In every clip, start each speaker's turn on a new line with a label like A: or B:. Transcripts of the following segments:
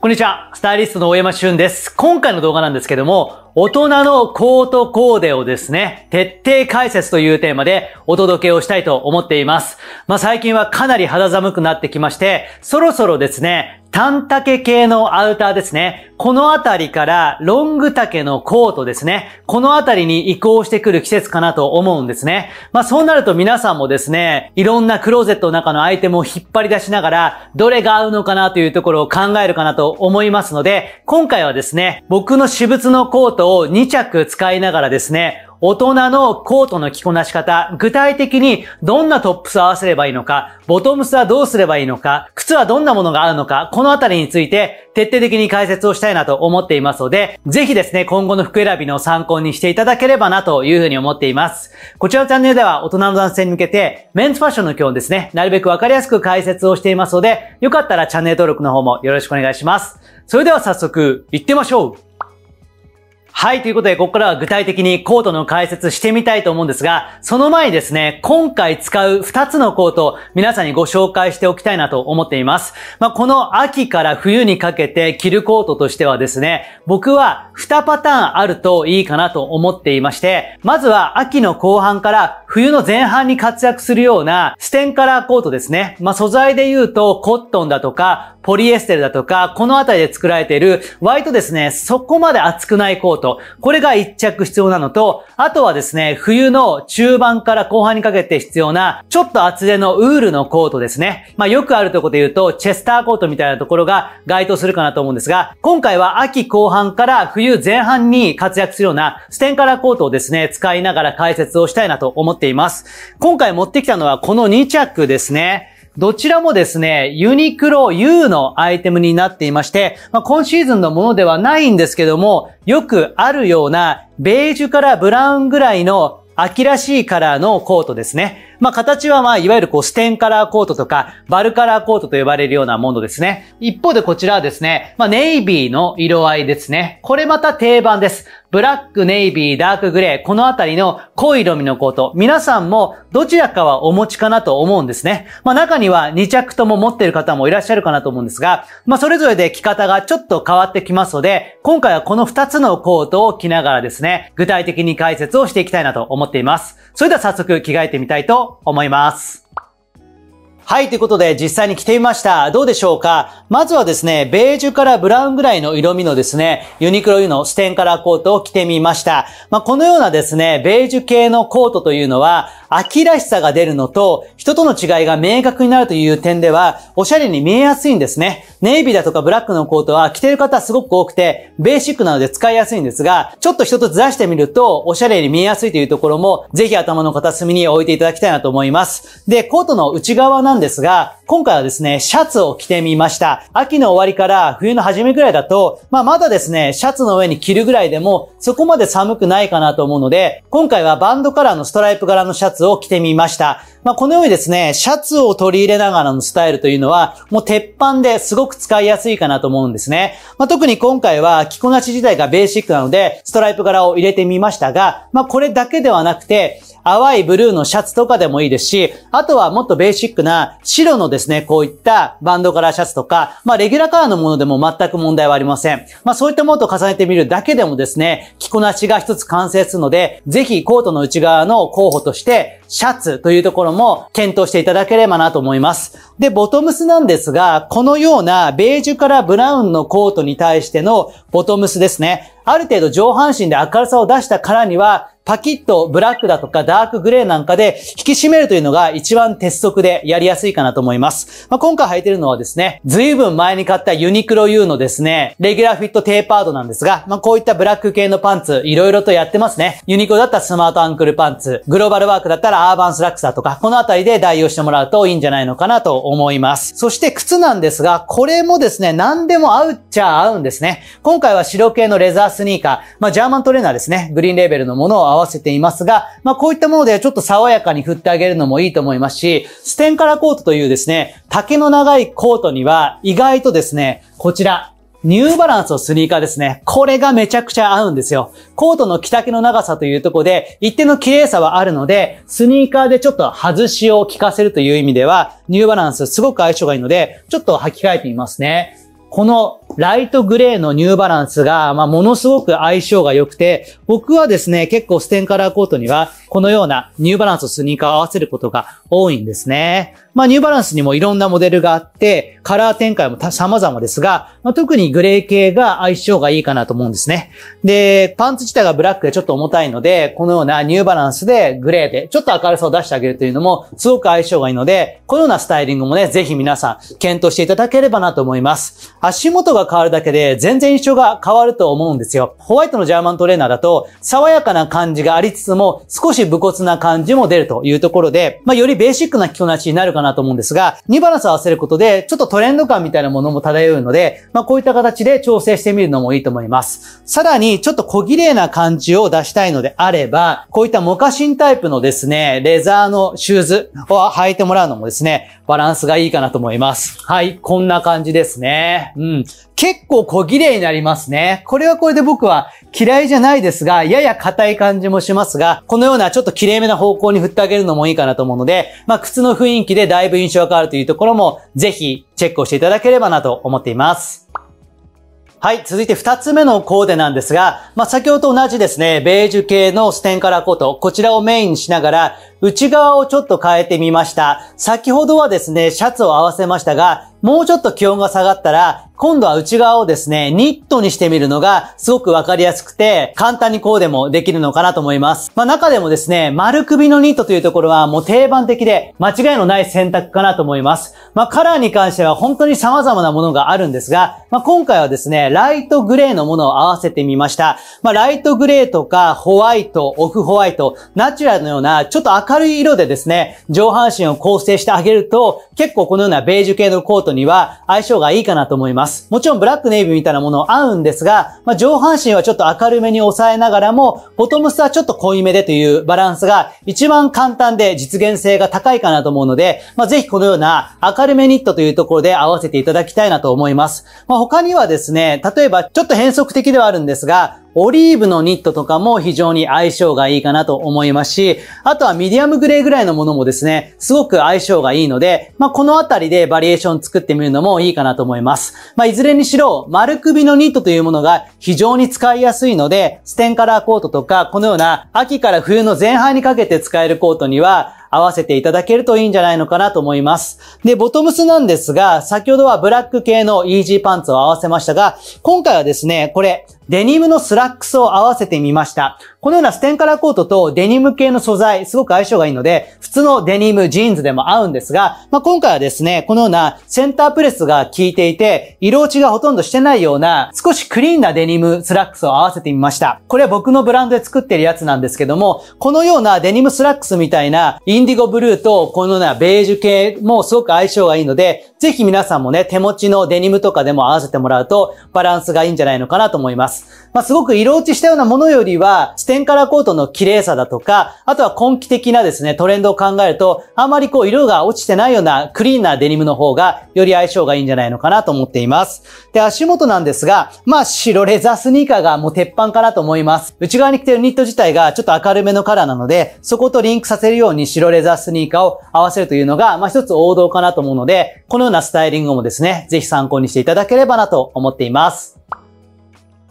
A: こんにちは、スタイリストの大山俊です。今回の動画なんですけども、大人のコートコーデをですね、徹底解説というテーマでお届けをしたいと思っています。まあ最近はかなり肌寒くなってきまして、そろそろですね、短丈系のアウターですね。このあたりからロング丈のコートですね。このあたりに移行してくる季節かなと思うんですね。まあそうなると皆さんもですね、いろんなクローゼットの中のアイテムを引っ張り出しながら、どれが合うのかなというところを考えるかなと思いますので、今回はですね、僕の私物のコートを2着使いながらですね、大人のコートの着こなし方、具体的にどんなトップスを合わせればいいのか、ボトムスはどうすればいいのか、靴はどんなものがあるのか、このあたりについて徹底的に解説をしたいなと思っていますので、ぜひですね、今後の服選びの参考にしていただければなというふうに思っています。こちらのチャンネルでは大人の男性に向けて、メンズファッションの基本ですね、なるべくわかりやすく解説をしていますので、よかったらチャンネル登録の方もよろしくお願いします。それでは早速、行ってみましょうはい、ということで、ここからは具体的にコートの解説してみたいと思うんですが、その前にですね、今回使う2つのコートを皆さんにご紹介しておきたいなと思っています。まあ、この秋から冬にかけて着るコートとしてはですね、僕は2パターンあるといいかなと思っていまして、まずは秋の後半から冬の前半に活躍するようなステンカラーコートですね。まあ、素材で言うとコットンだとか、ポリエステルだとか、このあたりで作られている、割とですね、そこまで厚くないコート。これが一着必要なのと、あとはですね、冬の中盤から後半にかけて必要な、ちょっと厚手のウールのコートですね。まあ、よくあるとこで言うと、チェスターコートみたいなところが該当するかなと思うんですが、今回は秋後半から冬前半に活躍するようなステンカラーコートをですね、使いながら解説をしたいなと思ってっています。今回持ってきたのはこの2着ですね。どちらもですね、ユニクロ U のアイテムになっていまして、まあ、今シーズンのものではないんですけども、よくあるようなベージュからブラウンぐらいの秋らしいカラーのコートですね。まあ、形はまあ、いわゆるこう、ステンカラーコートとか、バルカラーコートと呼ばれるようなものですね。一方でこちらはですね、まあ、ネイビーの色合いですね。これまた定番です。ブラック、ネイビー、ダークグレー、このあたりの濃い色味のコート、皆さんもどちらかはお持ちかなと思うんですね。まあ中には2着とも持っている方もいらっしゃるかなと思うんですが、まあそれぞれで着方がちょっと変わってきますので、今回はこの2つのコートを着ながらですね、具体的に解説をしていきたいなと思っています。それでは早速着替えてみたいと思います。はい、ということで実際に着てみました。どうでしょうかまずはですね、ベージュからブラウンぐらいの色味のですね、ユニクロ U のステンカラーコートを着てみました。まあ、このようなですね、ベージュ系のコートというのは、秋らしさが出るのと、人との違いが明確になるという点では、おしゃれに見えやすいんですね。ネイビーだとかブラックのコートは着てる方すごく多くて、ベーシックなので使いやすいんですが、ちょっと人とずらしてみると、おしゃれに見えやすいというところも、ぜひ頭の片隅に置いていただきたいなと思います。で、コートの内側なんなんですが、今回はですね、シャツを着てみました。秋の終わりから冬の初めぐらいだと、まあまだですね、シャツの上に着るぐらいでも、そこまで寒くないかなと思うので、今回はバンドカラーのストライプ柄のシャツを着てみました。まあこのようにですね、シャツを取り入れながらのスタイルというのは、もう鉄板ですごく使いやすいかなと思うんですね。まあ特に今回は着こなし自体がベーシックなので、ストライプ柄を入れてみましたが、まあこれだけではなくて、淡いブルーのシャツとかでもいいですし、あとはもっとベーシックな白のですね、こういったバンドカラーシャツとか、まあレギュラーカラーのものでも全く問題はありません。まあそういったものと重ねてみるだけでもですね、着こなしが一つ完成するので、ぜひコートの内側の候補として、シャツというところも検討していただければなと思います。で、ボトムスなんですが、このようなベージュからブラウンのコートに対してのボトムスですね。ある程度上半身で明るさを出したからには、パキッとブラックだとかダークグレーなんかで引き締めるというのが一番鉄則でやりやすいかなと思います。まあ、今回履いてるのはですね、随分前に買ったユニクロ U のですね、レギュラーフィットテーパードなんですが、まあ、こういったブラック系のパンツ、いろいろとやってますね。ユニクロだったらスマートアンクルパンツ、グローバルワークだったらアーバンスラックスだとか、このあたりで代用してもらうといいんじゃないのかなと思います。そして靴なんですが、これもですね、何でも合うっちゃ合うんですね。今回は白系のレザースニーカー、まあ、ジャーマントレーナーですね、グリーンレーベルのものを合わせていますが、まあ、こういったものでちょっと爽やかに振ってあげるのもいいと思いますし、ステンカラコートというですね、丈の長いコートには意外とですね、こちら、ニューバランスのスニーカーですね。これがめちゃくちゃ合うんですよ。コートの着丈の長さというとこで、一定の綺麗さはあるので、スニーカーでちょっと外しを効かせるという意味では、ニューバランスすごく相性がいいので、ちょっと履き替えてみますね。このライトグレーのニューバランスが、まあ、ものすごく相性が良くて、僕はですね、結構ステンカラーコートにはこのようなニューバランスとスニーカーを合わせることが多いんですね。まあ、ニューバランスにもいろんなモデルがあって、カラー展開も様々ですが、まあ、特にグレー系が相性がいいかなと思うんですね。で、パンツ自体がブラックでちょっと重たいので、このようなニューバランスでグレーでちょっと明るさを出してあげるというのもすごく相性がいいので、このようなスタイリングもね、ぜひ皆さん検討していただければなと思います。足元が変わるだけで全然印象が変わると思うんですよ。ホワイトのジャーマントレーナーだと、爽やかな感じがありつつも、少しし武骨な感じも出るというところで、まあ、よりベーシックな着こなしになるかなと思うんですが、2バランスを合わせることで、ちょっとトレンド感みたいなものも漂うので、まあ、こういった形で調整してみるのもいいと思います。さらに、ちょっと小綺麗な感じを出したいのであれば、こういったモカシンタイプのですね、レザーのシューズを履いてもらうのもですね、バランスがいいかなと思います。はい、こんな感じですね。うん。結構小綺麗になりますね。これはこれで僕は嫌いじゃないですが、やや硬い感じもしますが、このようなちょっと綺麗めな方向に振ってあげるのもいいかなと思うので、まあ、靴の雰囲気でだいぶ印象が変わるというところも、ぜひチェックをしていただければなと思っています。はい、続いて二つ目のコーデなんですが、まあ、先ほどと同じですね、ベージュ系のステンカラーコート、こちらをメインにしながら、内側をちょっと変えてみました。先ほどはですね、シャツを合わせましたが、もうちょっと気温が下がったら、今度は内側をですね、ニットにしてみるのがすごくわかりやすくて、簡単にこうでもできるのかなと思います。まあ中でもですね、丸首のニットというところはもう定番的で、間違いのない選択かなと思います。まあカラーに関しては本当に様々なものがあるんですが、まあ今回はですね、ライトグレーのものを合わせてみました。まあライトグレーとか、ホワイト、オフホワイト、ナチュラルのような、ちょっと明明るい色でですね、上半身を構成してあげると、結構このようなベージュ系のコートには相性がいいかなと思います。もちろんブラックネイビーみたいなもの合うんですが、まあ、上半身はちょっと明るめに抑えながらも、ボトムスはちょっと濃いめでというバランスが一番簡単で実現性が高いかなと思うので、まあ、ぜひこのような明るめニットというところで合わせていただきたいなと思います。まあ、他にはですね、例えばちょっと変則的ではあるんですが、オリーブのニットとかも非常に相性がいいかなと思いますし、あとはミディアムグレーぐらいのものもですね、すごく相性がいいので、まあ、このあたりでバリエーション作ってみるのもいいかなと思います。まあ、いずれにしろ、丸首のニットというものが非常に使いやすいので、ステンカラーコートとか、このような秋から冬の前半にかけて使えるコートには、合わせていただけるといいんじゃないのかなと思います。で、ボトムスなんですが、先ほどはブラック系のイージーパンツを合わせましたが、今回はですね、これ、デニムのスラックスを合わせてみました。このようなステンカラーコートとデニム系の素材、すごく相性がいいので、普通のデニム、ジーンズでも合うんですが、まあ、今回はですね、このようなセンタープレスが効いていて、色落ちがほとんどしてないような、少しクリーンなデニムスラックスを合わせてみました。これは僕のブランドで作ってるやつなんですけども、このようなデニムスラックスみたいな、インディゴブルーと、このようなベージュ系もすごく相性がいいので、ぜひ皆さんもね、手持ちのデニムとかでも合わせてもらうと、バランスがいいんじゃないのかなと思います。まあ、すごく色落ちしたようなものよりは、カラーコートの綺麗さだとか、あとは今季的なですね、トレンドを考えると、あまりこう色が落ちてないようなクリーンなデニムの方が、より相性がいいんじゃないのかなと思っています。で、足元なんですが、まあ白レザースニーカーがもう鉄板かなと思います。内側に着てるニット自体がちょっと明るめのカラーなので、そことリンクさせるように白レザースニーカーを合わせるというのが、まあ一つ王道かなと思うので、このようなスタイリングもですね、ぜひ参考にしていただければなと思っています。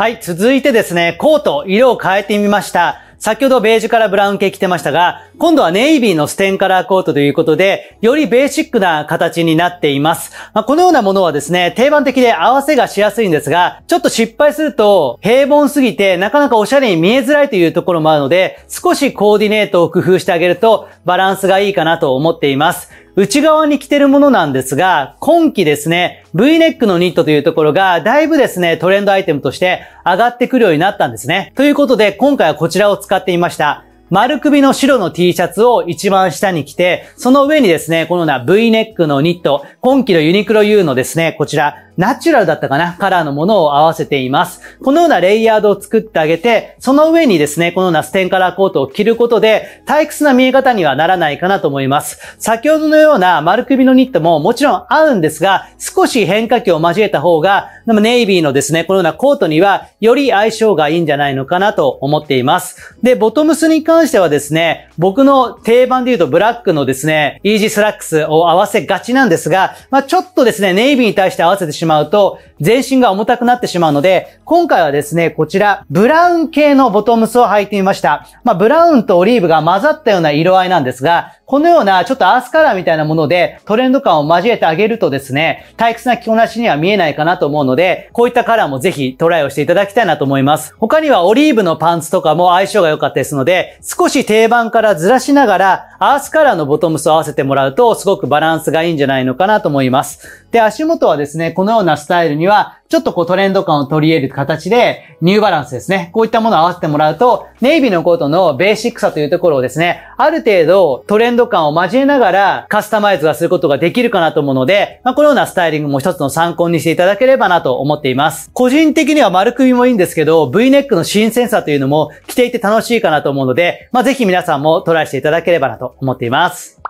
A: はい、続いてですね、コート、色を変えてみました。先ほどベージュからブラウン系着てましたが、今度はネイビーのステンカラーコートということで、よりベーシックな形になっています。まあ、このようなものはですね、定番的で合わせがしやすいんですが、ちょっと失敗すると平凡すぎてなかなかおしゃれに見えづらいというところもあるので、少しコーディネートを工夫してあげるとバランスがいいかなと思っています。内側に着てるものなんですが、今季ですね、V ネックのニットというところが、だいぶですね、トレンドアイテムとして上がってくるようになったんですね。ということで、今回はこちらを使ってみました。丸首の白の T シャツを一番下に着て、その上にですね、このような V ネックのニット、今季のユニクロ U のですね、こちら、ナチュラルだったかなカラーのものを合わせています。このようなレイヤードを作ってあげて、その上にですね、このようなステンカラーコートを着ることで、退屈な見え方にはならないかなと思います。先ほどのような丸首のニットももちろん合うんですが、少し変化球を交えた方が、ネイビーのですね、このようなコートには、より相性がいいんじゃないのかなと思っています。で、ボトムスに関してはですね、僕の定番で言うとブラックのですね、イージースラックスを合わせがちなんですが、まあ、ちょっとですね、ネイビーに対して合わせてしまうまうと、全身が重たくなってしまうので、今回はですね、こちら、ブラウン系のボトムスを履いてみました。まあ、ブラウンとオリーブが混ざったような色合いなんですが、このようなちょっとアースカラーみたいなものでトレンド感を交えてあげるとですね、退屈な着こなしには見えないかなと思うので、こういったカラーもぜひトライをしていただきたいなと思います。他にはオリーブのパンツとかも相性が良かったですので、少し定番からずらしながら、アースカラーのボトムスを合わせてもらうと、すごくバランスがいいんじゃないのかなと思います。で、足元はですね、このようなスタイルには、ちょっとこうトレンド感を取り入れる形で、ニューバランスですね。こういったものを合わせてもらうと、ネイビーのコートのベーシックさというところをですね、ある程度トレンド感を交えながらカスタマイズがすることができるかなと思うので、まあ、このようなスタイリングも一つの参考にしていただければなと思っています。個人的には丸首もいいんですけど、V ネックの新鮮さというのも着ていて楽しいかなと思うので、まあ、ぜひ皆さんもトライしていただければなと思っています。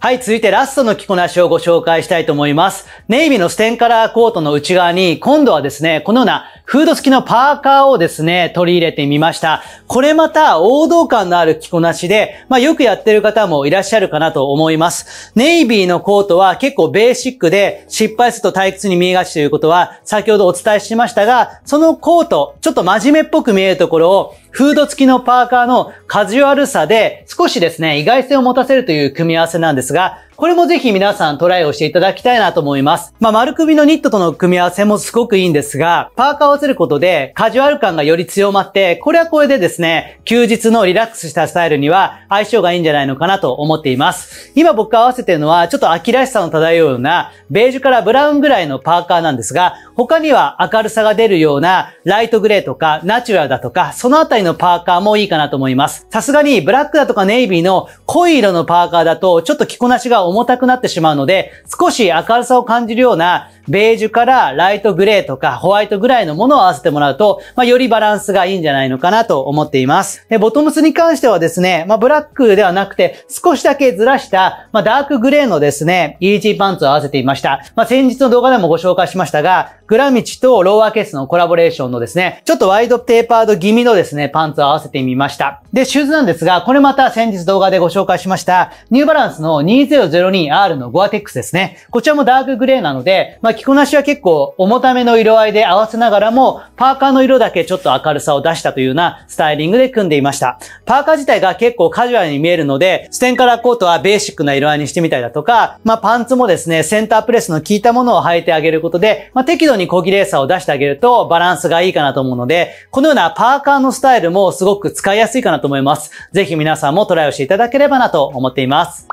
A: はい、続いてラストの着こなしをご紹介したいと思います。ネイビーのステンカラーコートの内側に、今度はですね、このようなフード付きのパーカーをですね、取り入れてみました。これまた王道感のある着こなしで、まあよくやってる方もいらっしゃるかなと思います。ネイビーのコートは結構ベーシックで失敗すると退屈に見えがちということは先ほどお伝えしましたが、そのコート、ちょっと真面目っぽく見えるところをフード付きのパーカーのカジュアルさで少しですね、意外性を持たせるという組み合わせなんですが、これもぜひ皆さんトライをしていただきたいなと思います。まあ、丸首のニットとの組み合わせもすごくいいんですが、パーカーを合わせることでカジュアル感がより強まって、これはこれでですね、休日のリラックスしたスタイルには相性がいいんじゃないのかなと思っています。今僕が合わせてるのは、ちょっと秋らしさの漂うような、ベージュからブラウンぐらいのパーカーなんですが、他には明るさが出るようなライトグレーとかナチュラルだとか、そのあたりのパーカーもいいかなと思います。さすがにブラックだとかネイビーの濃い色のパーカーだとちょっと着こなしが重たくなってしまうので、少し明るさを感じるようなベージュからライトグレーとかホワイトぐらいのものを合わせてもらうと、まあ、よりバランスがいいんじゃないのかなと思っています。で、ボトムスに関してはですね、まあ、ブラックではなくて、少しだけずらした、まあ、ダークグレーのですね、イージーパンツを合わせていました。まあ、先日の動画でもご紹介しましたが、グラミチとローアーケースのコラボレーションのですね、ちょっとワイドテーパード気味のですね、パンツを合わせてみました。で、シューズなんですが、これまた先日動画でご紹介しました、ニューバランスの 2002R のゴアテックスですね。こちらもダークグレーなので、まあ着こなしは結構重ための色合いで合わせながらも、パーカーの色だけちょっと明るさを出したというようなスタイリングで組んでいました。パーカー自体が結構カジュアルに見えるので、ステンカラーコートはベーシックな色合いにしてみたりだとか、まあ、パンツもですね、センタープレスの効いたものを履いてあげることで、まあ、適度に小切れさを出してあげるとバランスがいいかなと思うので、このようなパーカーのスタイルもすごく使いやすいかなと思います。ぜひ皆さんもトライをしていただければなと思っています。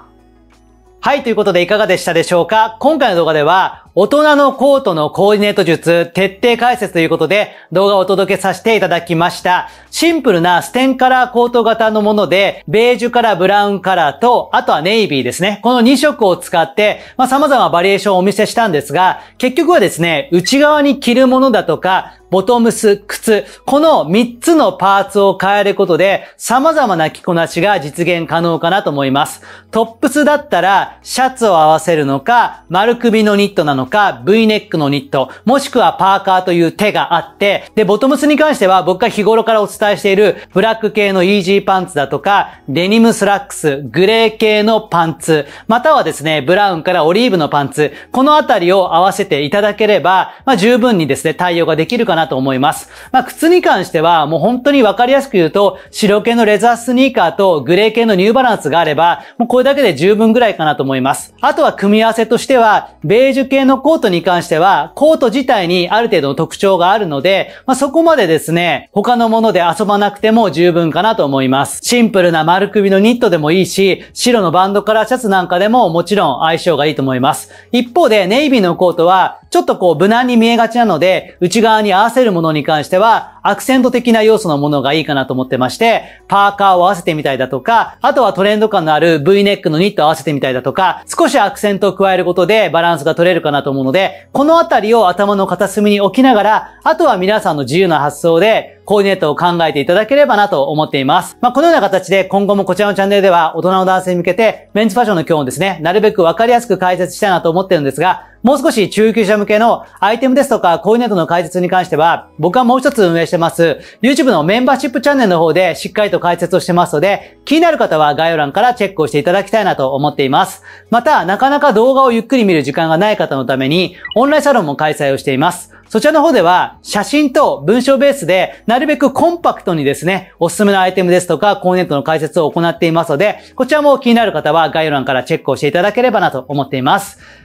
A: はい、ということでいかがでしたでしょうか今回の動画では、大人のコートのコーディネート術徹底解説ということで動画をお届けさせていただきました。シンプルなステンカラーコート型のもので、ベージュからブラウンカラーと、あとはネイビーですね。この2色を使って、まあ、様々バリエーションをお見せしたんですが、結局はですね、内側に着るものだとか、ボトムス、靴、この3つのパーツを変えることで様々な着こなしが実現可能かなと思います。トップスだったらシャツを合わせるのか、丸首のニットなのか、V ネックのニット、もしくはパーカーという手があって、で、ボトムスに関しては僕が日頃からお伝えしているブラック系のイージーパンツだとか、デニムスラックス、グレー系のパンツ、またはですね、ブラウンからオリーブのパンツ、このあたりを合わせていただければ、まあ、十分にですね、対応ができるかかなと思います。まあ、靴に関しては、もう本当にわかりやすく言うと、白系のレザースニーカーとグレー系のニューバランスがあれば、もうこれだけで十分ぐらいかなと思います。あとは組み合わせとしては、ベージュ系のコートに関しては、コート自体にある程度の特徴があるので、まあ、そこまでですね、他のもので遊ばなくても十分かなと思います。シンプルな丸首のニットでもいいし、白のバンドカラーシャツなんかでももちろん相性がいいと思います。一方で、ネイビーのコートは、ちょっとこう無難に見えがちなので、内側にア合わせるものに関しては、アクセント的な要素のものがいいかなと思ってまして、パーカーを合わせてみたいだとか、あとはトレンド感のある V ネックのニットを合わせてみたいだとか、少しアクセントを加えることでバランスが取れるかなと思うので、このあたりを頭の片隅に置きながら、あとは皆さんの自由な発想で、コーディネートを考えていただければなと思っています。まあ、このような形で今後もこちらのチャンネルでは大人の男性に向けてメンズファッションの今日をですね、なるべくわかりやすく解説したいなと思ってるんですが、もう少し中級者向けのアイテムですとか、コーディネートの解説に関しては、僕はもう一つ運営してます、YouTube のメンバーシップチャンネルの方でしっかりと解説をしてますので、気になる方は概要欄からチェックをしていただきたいなと思っています。また、なかなか動画をゆっくり見る時間がない方のために、オンラインサロンも開催をしています。そちらの方では、写真と文章ベースで、なるべくコンパクトにですね、おすすめのアイテムですとか、コーディネートの解説を行っていますので、こちらも気になる方は概要欄からチェックをしていただければなと思っています。